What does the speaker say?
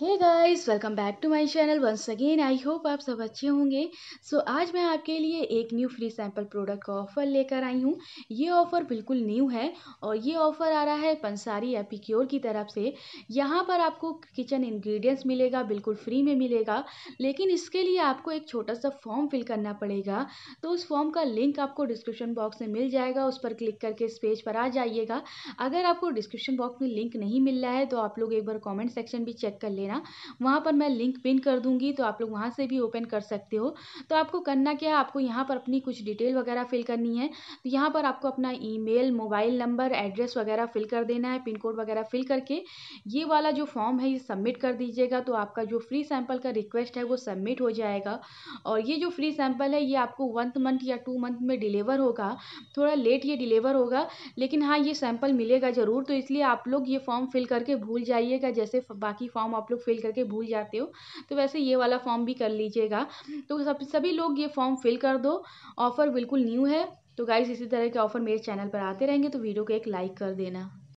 hey guys welcome back to my channel once again I hope आप सब अच्छे होंगे सो so, आज मैं आपके लिए एक न्यू फ्री सैम्पल प्रोडक्ट का ऑफ़र लेकर आई हूँ ये ऑफ़र बिल्कुल न्यू है और ये ऑफ़र आ रहा है पंसारी एपिक्योर की तरफ से यहाँ पर आपको किचन इंग्रेडिएंट्स मिलेगा बिल्कुल फ्री में मिलेगा लेकिन इसके लिए आपको एक छोटा सा फॉर्म फिल करना पड़ेगा तो उस फॉर्म का लिंक आपको डिस्क्रिप्शन बॉक्स में मिल जाएगा उस पर क्लिक करके इस पेज पर आ जाइएगा अगर आपको डिस्क्रिप्शन बॉक्स में लिंक नहीं मिल रहा है तो आप लोग एक बार कॉमेंट सेक्शन भी चेक कर लेना मेरा वहाँ पर मैं लिंक पिन कर दूँगी तो आप लोग वहाँ से भी ओपन कर सकते हो तो आपको करना क्या है आपको यहाँ पर अपनी कुछ डिटेल वगैरह फिल करनी है तो यहाँ पर आपको अपना ई मोबाइल नंबर एड्रेस वगैरह फिल कर देना है पिन कोड वगैरह फिल करके ये वाला जो फॉर्म है ये सबमिट कर दीजिएगा तो आपका जो फ्री सैम्पल का रिक्वेस्ट है वो सबमिट हो जाएगा और ये जो फ्री सैम्पल है ये आपको वन मंथ या टू मंथ में डिलीवर होगा थोड़ा लेट ये डिलीवर होगा लेकिन हाँ ये सैंपल मिलेगा ज़रूर तो इसलिए आप लोग ये फॉर्म फिल करके भूल जाइएगा जैसे बाकी फॉर्म आप लोग लोग फ़िल करके भूल जाते हो तो वैसे ये वाला फॉर्म भी कर लीजिएगा तो सब सभी लोग ये फॉर्म फिल कर दो ऑफ़र बिल्कुल न्यू है तो गाइज़ इसी तरह के ऑफ़र मेरे चैनल पर आते रहेंगे तो वीडियो को एक लाइक कर देना